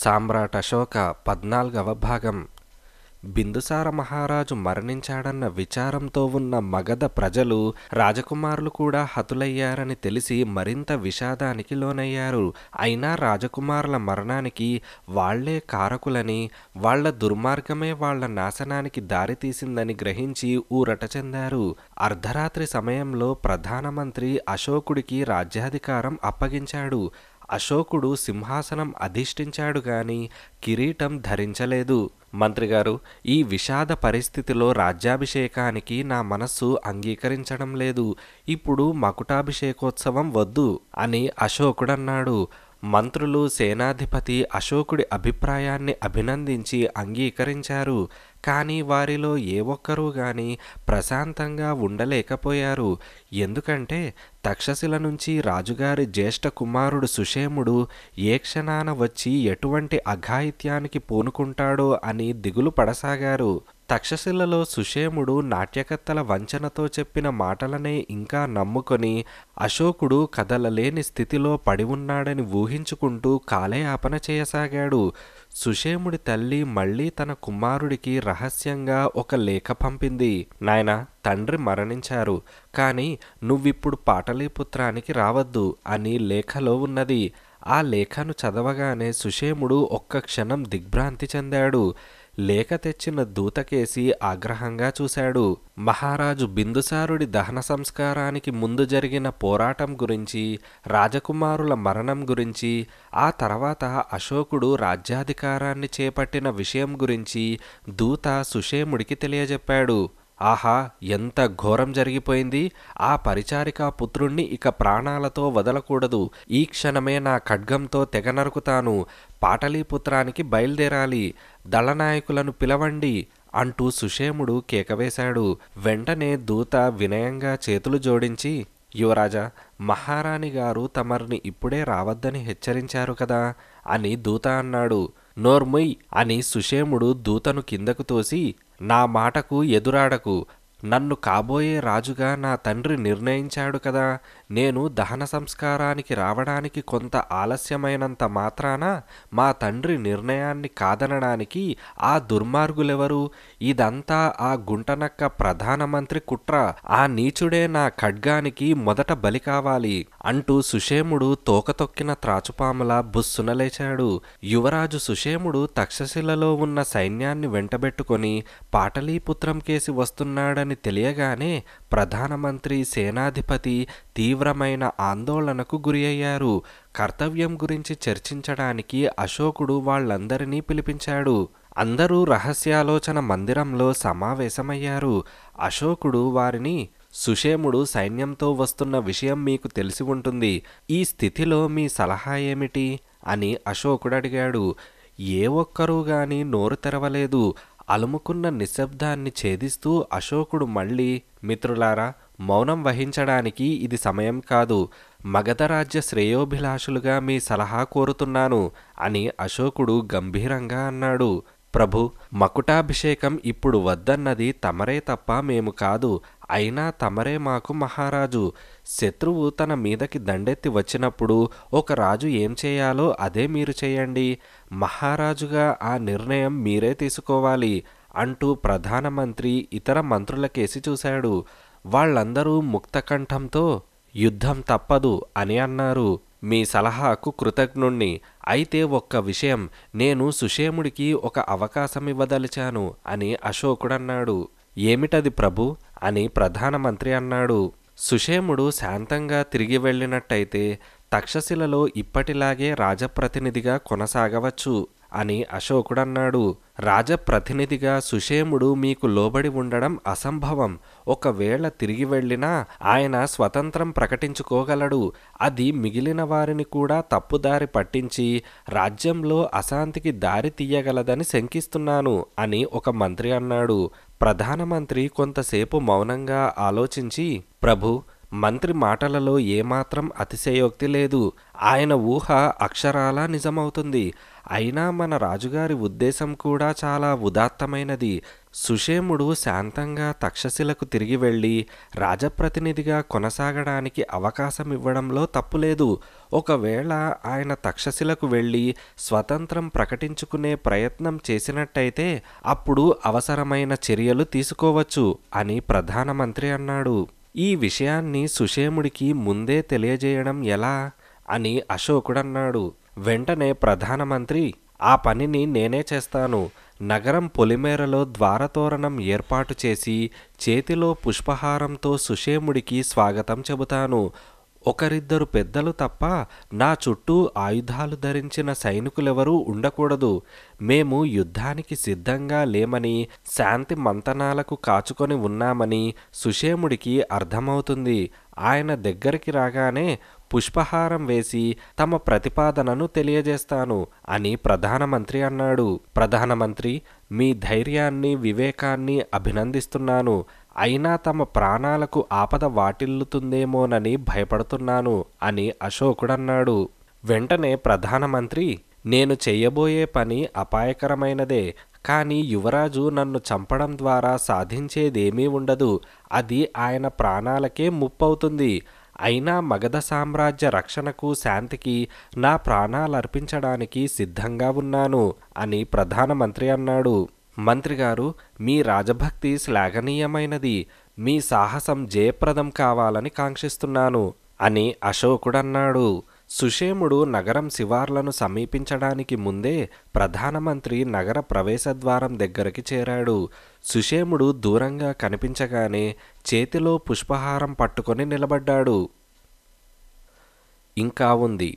సామ్రాట్ అశోక పద్నాలుగవ భాగం బిందుసార మహారాజు మరణించాడన్న విచారంతో ఉన్న మగధ ప్రజలు రాజకుమారులు కూడా హతులయ్యారని తెలిసి మరింత విషాదానికి లోనయ్యారు అయినా రాజకుమారుల మరణానికి వాళ్లే కారకులని వాళ్ల దుర్మార్గమే వాళ్ల నాశనానికి దారితీసిందని గ్రహించి ఊరట చెందారు అర్ధరాత్రి సమయంలో ప్రధానమంత్రి అశోకుడికి రాజ్యాధికారం అప్పగించాడు అశోకుడు సింహాసనం అధిష్ఠించాడు గాని కిరీటం ధరించలేదు మంత్రిగారు ఈ విషాద పరిస్థితిలో రాజ్యాభిషేకానికి నా మనస్సు అంగీకరించడం లేదు ఇప్పుడు మకుటాభిషేకోత్సవం వద్దు అని అశోకుడన్నాడు మంత్రులు సేనాధిపతి అశోకుడి అభిప్రాయాన్ని అభినందించి అంగీకరించారు కానీ వారిలో ఏ ఒక్కరూ గాని ప్రశాంతంగా ఉండలేకపోయారు ఎందుకంటే తక్షశిల నుంచి రాజుగారి జ్యేష్ఠ కుమారుడు సుషేముడు ఏ క్షణాన వచ్చి ఎటువంటి అఘాయిత్యానికి పూనుకుంటాడో అని దిగులు పడసాగారు తక్షశిలలో సుషేముడు నాట్యకర్తల వంచనతో చెప్పిన మాటలనే ఇంకా నమ్ముకొని అశోకుడు కదలలేని స్థితిలో పడి ఉన్నాడని ఊహించుకుంటూ కాలయాపన చేయసాగాడు సుషేముడి తల్లి మళ్ళీ తన కుమారుడికి రహస్యంగా ఒక లేఖ పంపింది నాయన తండ్రి మరణించారు కానీ నువ్విప్పుడు పాటలీపుత్రానికి రావద్దు అని లేఖలో ఉన్నది ఆ లేఖను చదవగానే సుషేముడు ఒక్క క్షణం దిగ్భ్రాంతి చెందాడు లేఖ తెచ్చిన దూతకేసి ఆగ్రహంగా చూశాడు మహారాజు బిందుసారుడి దహన సంస్కారానికి ముందు జరిగిన పోరాటం గురించి రాజకుమారుల మరణం గురించి ఆ తర్వాత అశోకుడు రాజ్యాధికారాన్ని చేపట్టిన విషయం గురించి దూత సుషేముడికి తెలియజెప్పాడు ఆహా ఎంత ఘోరం జరిగిపోయింది ఆ పరిచారిక పుత్రుణ్ణి ఇక ప్రాణాలతో వదలకూడదు ఈ క్షణమే నా ఖడ్గంతో తెగనరుకుతాను పాటలీపుత్రానికి బయలుదేరాలి దళనాయకులను పిలవండి అంటూ సుషేముడు కేకవేశాడు వెంటనే దూత వినయంగా చేతులు జోడించి యువరాజా మహారాణి గారు తమర్ని ఇప్పుడే రావద్దని హెచ్చరించారు కదా అని దూత అన్నాడు నోర్ముయ్ అని సుషేముడు దూతను కిందకు తోసి నా మాటకు ఎదురాడకు నన్ను కాబోయే రాజుగా నా తండ్రి నిర్ణయించాడు కదా నేను దహన సంస్కారానికి రావడానికి కొంత ఆలస్యమైనంత మాత్రాన మా తండ్రి నిర్ణయాన్ని కాదనడానికి ఆ దుర్మార్గులెవరు ఇదంతా ఆ గుంటనక్క ప్రధానమంత్రి కుట్ర ఆ నీచుడే నా ఖడ్గానికి మొదట బలి కావాలి అంటూ సుషేముడు తోకతొక్కిన త్రాచుపాముల బుస్సునలేచాడు యువరాజు సుషేముడు తక్షశిలలో ఉన్న సైన్యాన్ని వెంటబెట్టుకొని పాటలీపుత్రం కేసి వస్తున్నాడని అతని తెలియగానే ప్రధానమంత్రి సేనాధిపతి తీవ్రమైన ఆందోళనకు గురి అయ్యారు కర్తవ్యం గురించి చర్చించడానికి అశోకుడు వాళ్ళందరినీ పిలిపించాడు అందరూ రహస్యాలోచన మందిరంలో సమావేశమయ్యారు అశోకుడు వారిని సుషేముడు సైన్యంతో వస్తున్న విషయం మీకు తెలిసి ఉంటుంది ఈ స్థితిలో మీ సలహా ఏమిటి అని అశోకుడు అడిగాడు ఏ ఒక్కరూ గాని నోరు తెరవలేదు అలుముకున్న నిశ్శబ్దాన్ని ఛేదిస్తూ అశోకుడు మళ్ళీ మిత్రులారా మౌనం వహించడానికి ఇది సమయం కాదు మగధరాజ్య శ్రేయోభిలాషులుగా మీ సలహా కోరుతున్నాను అని అశోకుడు గంభీరంగా అన్నాడు ప్రభు మకుటాభిషేకం ఇప్పుడు వద్దన్నది తమరే తప్ప మేము కాదు అయినా తమరే మాకు మహారాజు శత్రువు తన మీదకి దండెత్తి వచ్చినప్పుడు ఒక రాజు ఏం చేయాలో అదే మీరు చేయండి మహారాజుగా ఆ నిర్ణయం మీరే తీసుకోవాలి అంటూ ప్రధానమంత్రి ఇతర మంత్రులకేసి చూశాడు వాళ్ళందరూ ముక్తకంఠంతో యుద్ధం తప్పదు అని అన్నారు మీ సలహాకు కృతజ్ఞుణ్ణి అయితే ఒక్క విషయం నేను సుషేముడికి ఒక అవకాశం ఇవ్వదలిచాను అని అశోకుడన్నాడు ఏమిటది ప్రభు అని ప్రధానమంత్రి అన్నాడు సుషేముడు శాంతంగా తిరిగి వెళ్ళినట్టయితే తక్షశిలలో ఇప్పటిలాగే రాజప్రతినిధిగా కొనసాగవచ్చు అని అశోకుడన్నాడు రాజప్రతినిధిగా సుషేముడు మీకు లోబడి ఉండడం అసంభవం ఒకవేళ తిరిగి వెళ్ళినా ఆయన స్వతంత్రం ప్రకటించుకోగలడు అది మిగిలిన వారిని కూడా తప్పుదారి పట్టించి రాజ్యంలో అశాంతికి దారి తీయగలదని శంకిస్తున్నాను అని ఒక మంత్రి అన్నాడు ప్రధానమంత్రి కొంతసేపు మౌనంగా ఆలోచించి ప్రభు మంత్రి మాటలలో ఏమాత్రం అతిశయోక్తి లేదు ఆయన ఊహ అక్షరాలా నిజమవుతుంది అయినా మన రాజుగారి ఉద్దేశం కూడా చాలా ఉదాత్తమైనది సుషేముడు శాంతంగా తక్షశిలకు తిరిగి వెళ్ళి రాజప్రతినిధిగా కొనసాగడానికి అవకాశం ఇవ్వడంలో తప్పులేదు ఒకవేళ ఆయన తక్షశిలకు వెళ్ళి స్వతంత్రం ప్రకటించుకునే ప్రయత్నం చేసినట్టయితే అప్పుడు అవసరమైన చర్యలు తీసుకోవచ్చు అని ప్రధానమంత్రి అన్నాడు ఈ విషయాన్ని సుషేముడికి ముందే తెలియజేయడం ఎలా అని అశోకుడన్నాడు వెంటనే ప్రధానమంత్రి ఆ పనిని నేనే చేస్తాను నగరం పొలిమేరలో ద్వారతోరణం ఏర్పాటు చేసి చేతిలో పుష్పహారంతో సుషేముడికి స్వాగతం చెబుతాను ఒకరిద్దరు పెద్దలు తప్ప నా చుట్టూ ఆయుధాలు ధరించిన సైనికులెవరూ ఉండకూడదు మేము యుద్ధానికి సిద్ధంగా లేమని శాంతి మంతనాలకు కాచుకొని ఉన్నామని సుషేముడికి అర్థమవుతుంది ఆయన దగ్గరికి రాగానే పుష్పహారం వేసి తమ ప్రతిపాదనను తెలియజేస్తాను అని ప్రధానమంత్రి అన్నాడు ప్రధానమంత్రి మీ ధైర్యాన్ని వివేకాన్ని అభినందిస్తున్నాను అయినా తమ ప్రాణాలకు ఆపద వాటిల్లుతుందేమోనని భయపడుతున్నాను అని అశోకుడన్నాడు వెంటనే ప్రధానమంత్రి నేను చేయబోయే పని అపాయకరమైనదే కానీ యువరాజు నన్ను చంపడం ద్వారా సాధించేదేమీ ఉండదు అది ఆయన ప్రాణాలకే ముప్పవుతుంది అయినా మగధ సామ్రాజ్య రక్షణకు శాంతికి నా ప్రాణాలర్పించడానికి సిద్ధంగా ఉన్నాను అని ప్రధానమంత్రి అన్నాడు మంత్రిగారు మీ రాజభక్తి శ్లాఘనీయమైనది మీ సాహసం జయప్రదం కావాలని కాంక్షిస్తున్నాను అని అశోకుడన్నాడు సుషేముడు నగరం శివార్లను సమీపించడానికి ముందే ప్రధానమంత్రి నగర ప్రవేశద్వారం దగ్గరికి చేరాడు సుషేముడు దూరంగా కనిపించగానే చేతిలో పుష్పహారం పట్టుకొని నిలబడ్డాడు ఇంకా ఉంది